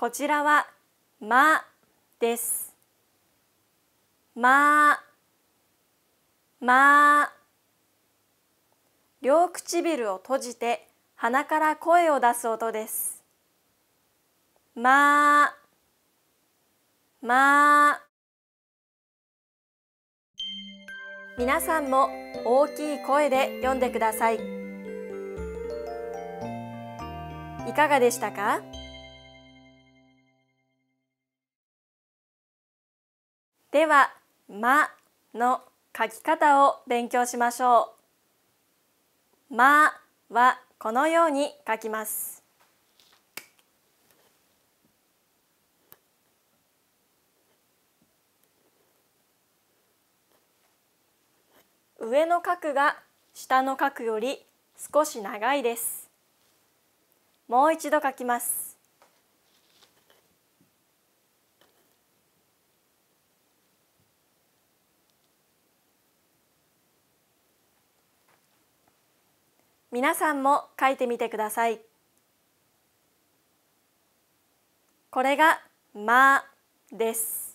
こちらは「ま」です。まま両唇を閉じて鼻から声を出す音です。まま皆さんも大きい声で読んでください。いかがでしたかでは「ま」の書き方を勉強しましょう「ま」はこのように書きます上の角が下の角より少し長いですもう一度書きます皆さんも書いてみてくださいこれが「ま」です